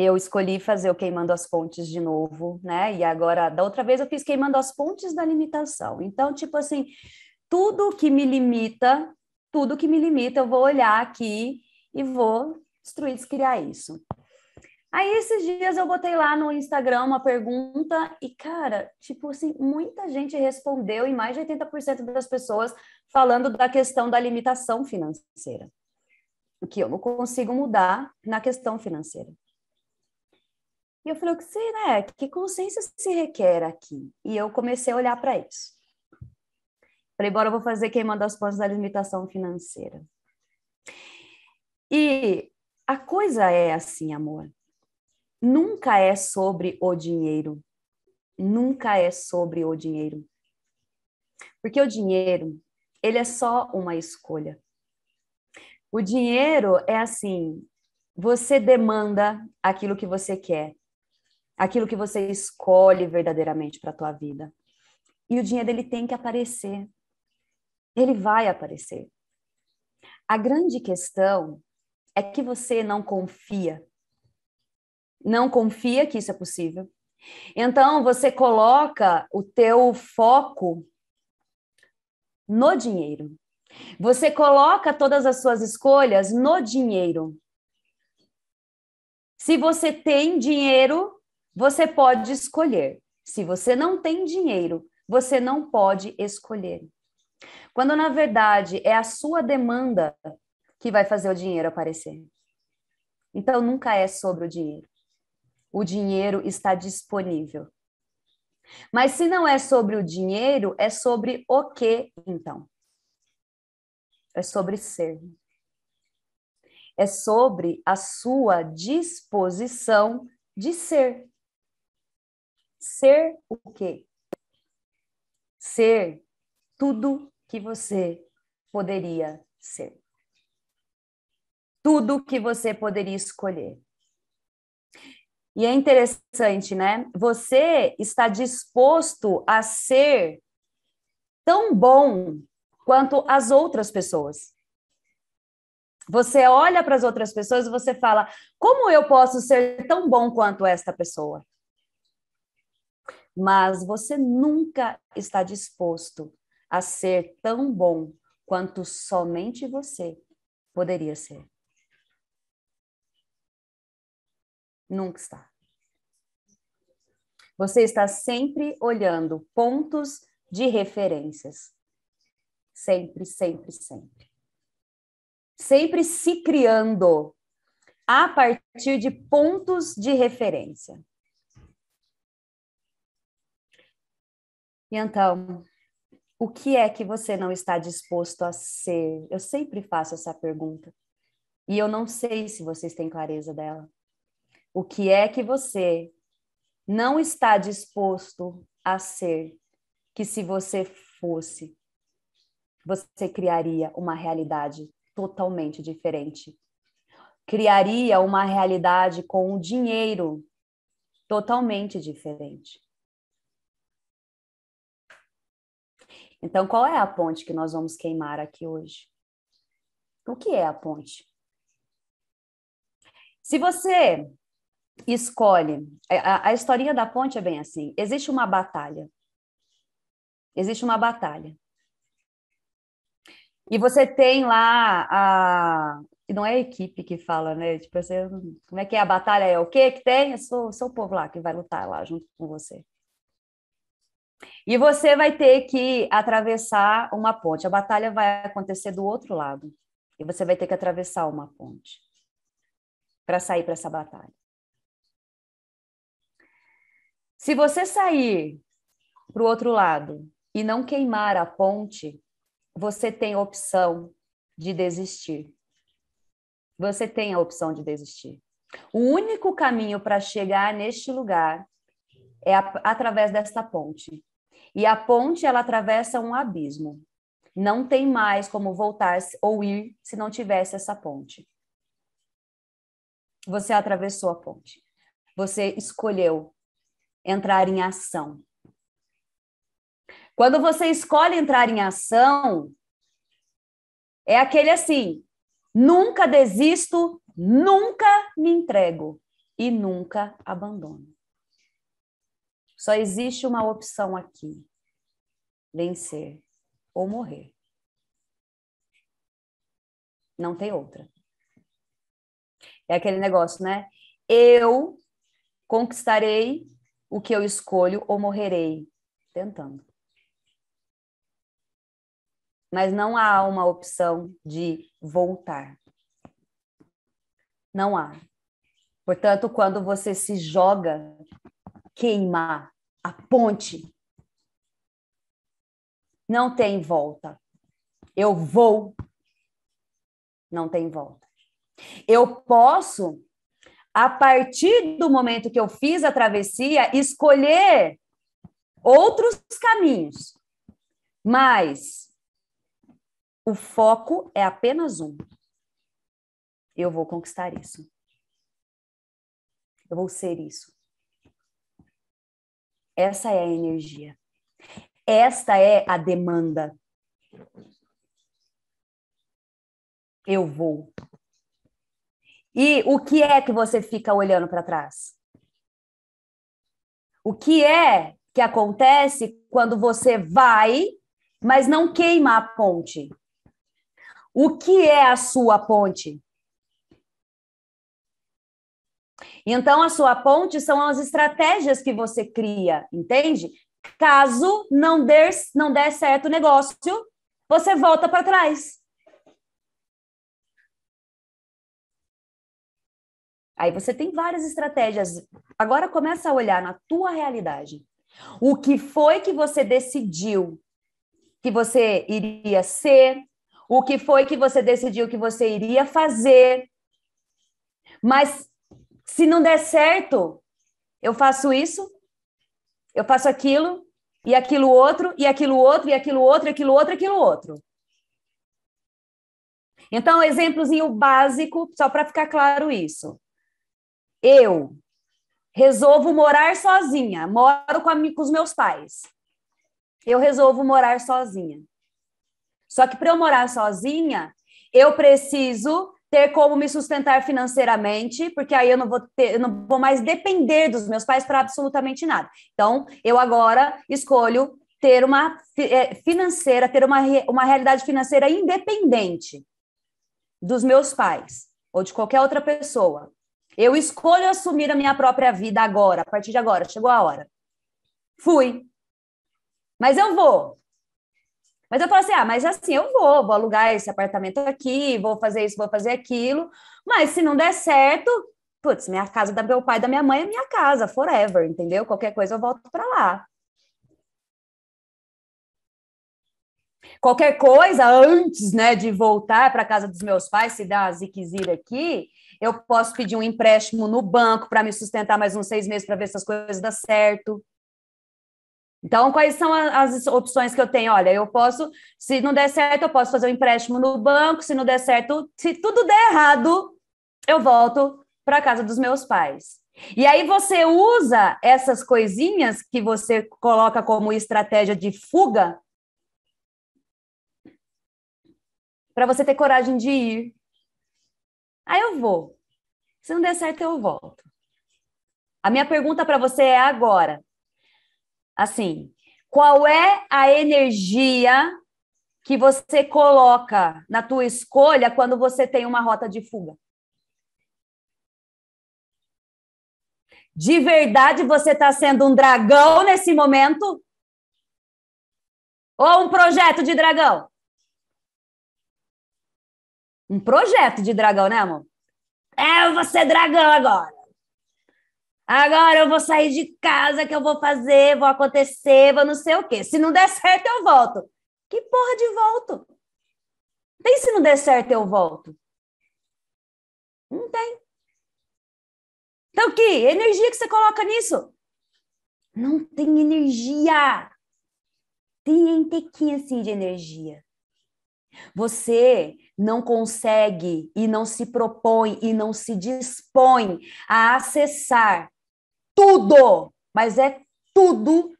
eu escolhi fazer o Queimando as Pontes de novo, né? E agora, da outra vez, eu fiz Queimando as Pontes da Limitação. Então, tipo assim, tudo que me limita, tudo que me limita, eu vou olhar aqui e vou destruir, descriar isso. Aí, esses dias, eu botei lá no Instagram uma pergunta e, cara, tipo assim, muita gente respondeu e mais de 80% das pessoas falando da questão da limitação financeira. O que eu não consigo mudar na questão financeira e eu falei, o que né Que consciência se requer aqui? E eu comecei a olhar para isso. Falei, bora, eu vou fazer queimando as pontes da limitação financeira. E a coisa é assim, amor. Nunca é sobre o dinheiro. Nunca é sobre o dinheiro. Porque o dinheiro, ele é só uma escolha. O dinheiro é assim, você demanda aquilo que você quer aquilo que você escolhe verdadeiramente para a tua vida. E o dinheiro ele tem que aparecer. Ele vai aparecer. A grande questão é que você não confia. Não confia que isso é possível. Então você coloca o teu foco no dinheiro. Você coloca todas as suas escolhas no dinheiro. Se você tem dinheiro, você pode escolher. Se você não tem dinheiro, você não pode escolher. Quando na verdade é a sua demanda que vai fazer o dinheiro aparecer. Então nunca é sobre o dinheiro. O dinheiro está disponível. Mas se não é sobre o dinheiro, é sobre o que então? É sobre ser. É sobre a sua disposição de ser ser o quê? Ser tudo que você poderia ser. Tudo que você poderia escolher. E é interessante, né? Você está disposto a ser tão bom quanto as outras pessoas. Você olha para as outras pessoas e você fala: como eu posso ser tão bom quanto esta pessoa? mas você nunca está disposto a ser tão bom quanto somente você poderia ser. Nunca está. Você está sempre olhando pontos de referências. Sempre, sempre, sempre. Sempre se criando a partir de pontos de referência. E então, o que é que você não está disposto a ser? Eu sempre faço essa pergunta. E eu não sei se vocês têm clareza dela. O que é que você não está disposto a ser que se você fosse, você criaria uma realidade totalmente diferente. Criaria uma realidade com o dinheiro totalmente diferente. Então, qual é a ponte que nós vamos queimar aqui hoje? O que é a ponte? Se você escolhe. É, a, a historinha da ponte é bem assim: existe uma batalha. Existe uma batalha. E você tem lá a. Não é a equipe que fala, né? Tipo, assim, como é que é a batalha? É o quê que tem? É o povo lá que vai lutar lá junto com você. E você vai ter que atravessar uma ponte. A batalha vai acontecer do outro lado. E você vai ter que atravessar uma ponte para sair para essa batalha. Se você sair para o outro lado e não queimar a ponte, você tem a opção de desistir. Você tem a opção de desistir. O único caminho para chegar neste lugar é a, através desta ponte. E a ponte ela atravessa um abismo. Não tem mais como voltar ou ir se não tivesse essa ponte. Você atravessou a ponte. Você escolheu entrar em ação. Quando você escolhe entrar em ação, é aquele assim: nunca desisto, nunca me entrego e nunca abandono. Só existe uma opção aqui: vencer ou morrer. Não tem outra. É aquele negócio, né? Eu conquistarei o que eu escolho ou morrerei tentando. Mas não há uma opção de voltar. Não há. Portanto, quando você se joga queimar a ponte. Não tem volta. Eu vou. Não tem volta. Eu posso, a partir do momento que eu fiz a travessia, escolher outros caminhos. Mas o foco é apenas um. Eu vou conquistar isso. Eu vou ser isso. Essa é a energia. Esta é a demanda. Eu vou. E o que é que você fica olhando para trás? O que é que acontece quando você vai, mas não queima a ponte? O que é a sua ponte? Então, a sua ponte são as estratégias que você cria, entende? Caso não der, não dê certo o negócio, você volta para trás. Aí você tem várias estratégias. Agora começa a olhar na tua realidade. O que foi que você decidiu que você iria ser? O que foi que você decidiu que você iria fazer? Mas se não der certo, eu faço isso, eu faço aquilo, e aquilo outro, e aquilo outro, e aquilo outro, e aquilo outro, e aquilo outro. Então, exemplozinho básico, só para ficar claro isso. Eu resolvo morar sozinha, moro com, a, com os meus pais. Eu resolvo morar sozinha. Só que para eu morar sozinha, eu preciso ter como me sustentar financeiramente, porque aí eu não vou ter, eu não vou mais depender dos meus pais para absolutamente nada. Então, eu agora escolho ter uma é, financeira, ter uma, uma realidade financeira independente dos meus pais ou de qualquer outra pessoa. Eu escolho assumir a minha própria vida agora, a partir de agora, chegou a hora. Fui. Mas eu vou. Mas eu falo assim: ah, mas assim, eu vou, vou alugar esse apartamento aqui, vou fazer isso, vou fazer aquilo. Mas se não der certo, putz, minha casa da meu pai, da minha mãe é minha casa, forever, entendeu? Qualquer coisa eu volto para lá. Qualquer coisa antes, né, de voltar para casa dos meus pais, se dar a ziquezira aqui, eu posso pedir um empréstimo no banco para me sustentar mais uns seis meses para ver se as coisas dão certo. Então, quais são as opções que eu tenho? Olha, eu posso, se não der certo, eu posso fazer um empréstimo no banco, se não der certo, se tudo der errado, eu volto para casa dos meus pais. E aí você usa essas coisinhas que você coloca como estratégia de fuga para você ter coragem de ir. Aí eu vou. Se não der certo, eu volto. A minha pergunta para você é agora: Assim, qual é a energia que você coloca na tua escolha quando você tem uma rota de fuga? De verdade, você está sendo um dragão nesse momento? Ou um projeto de dragão? Um projeto de dragão, né, amor? É, eu vou ser dragão agora. Agora eu vou sair de casa, que eu vou fazer, vou acontecer, vou não sei o quê. Se não der certo, eu volto. Que porra de volto? Tem se não der certo, eu volto. Não tem. Então, que energia que você coloca nisso? Não tem energia. Tem um tequinho assim de energia. Você não consegue e não se propõe e não se dispõe a acessar tudo, mas é tudo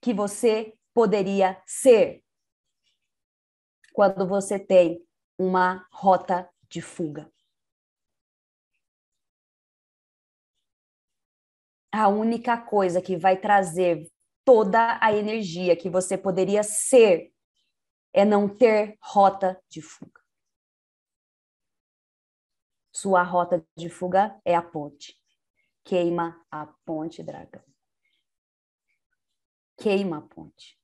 que você poderia ser quando você tem uma rota de fuga. A única coisa que vai trazer toda a energia que você poderia ser é não ter rota de fuga. Sua rota de fuga é a ponte queima a ponte, dragão. Queima a ponte.